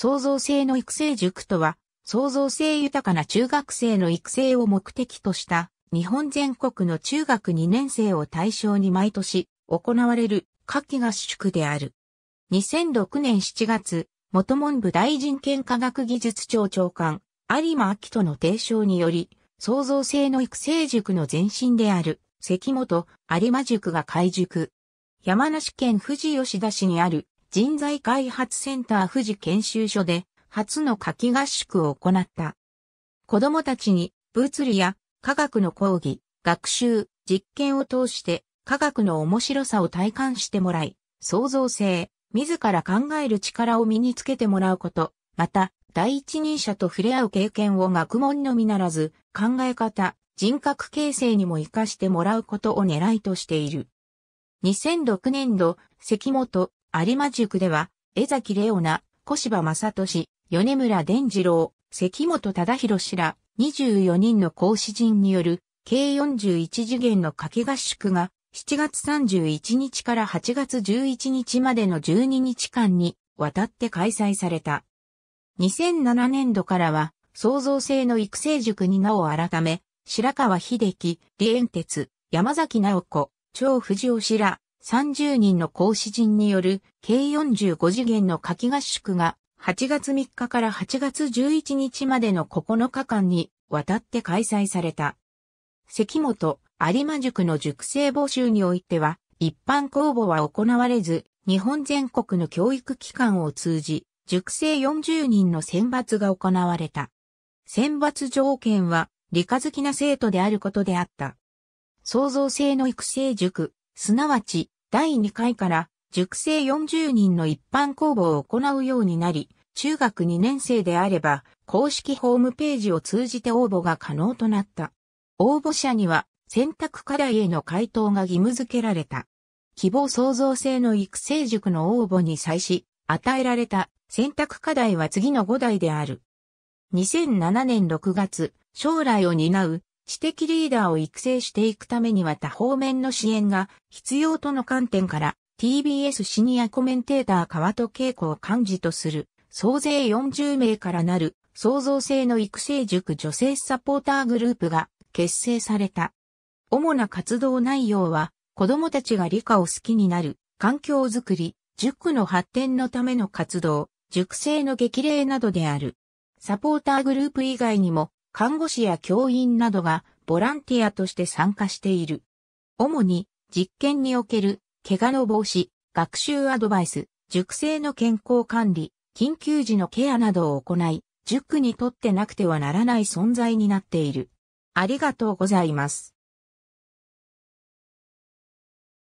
創造性の育成塾とは、創造性豊かな中学生の育成を目的とした日本全国の中学2年生を対象に毎年行われる夏季合宿である。2006年7月、元文部大臣兼科学技術庁長官、有馬明人の提唱により、創造性の育成塾の前身である、関本有馬塾が開塾。山梨県富士吉田市にある人材開発センター富士研修所で初の夏季合宿を行った。子供たちに物理や科学の講義、学習、実験を通して科学の面白さを体感してもらい、創造性、自ら考える力を身につけてもらうこと、また、第一人者と触れ合う経験を学問のみならず、考え方、人格形成にも活かしてもらうことを狙いとしている。2006年度、関本、有馬塾では、江崎レオナ、小芝正俊、米村伝次郎、関本忠宏氏ら24人の講師陣による計41次元の掛け合宿が7月31日から8月11日までの12日間にわたって開催された。2007年度からは創造性の育成塾に名を改め、白川秀樹、李円哲、山崎直子、張藤尾氏ら30人の講師陣による計45次元の夏季合宿が8月3日から8月11日までの9日間にわたって開催された。関本有馬塾の塾生募集においては一般公募は行われず日本全国の教育機関を通じ塾生40人の選抜が行われた。選抜条件は理科好きな生徒であることであった。創造性の育成塾、すなわち第2回から熟成40人の一般公募を行うようになり、中学2年生であれば、公式ホームページを通じて応募が可能となった。応募者には選択課題への回答が義務付けられた。希望創造性の育成塾の応募に際し、与えられた選択課題は次の5題である。2007年6月、将来を担う知的リーダーを育成していくためには多方面の支援が必要との観点から TBS シニアコメンテーター川戸恵子を幹事とする総勢40名からなる創造性の育成塾女性サポーターグループが結成された。主な活動内容は子供たちが理科を好きになる環境づくり、塾の発展のための活動、塾生の激励などである。サポーターグループ以外にも看護師や教員などがボランティアとして参加している。主に実験における怪我の防止、学習アドバイス、塾生の健康管理、緊急時のケアなどを行い、塾にとってなくてはならない存在になっている。ありがとうございます。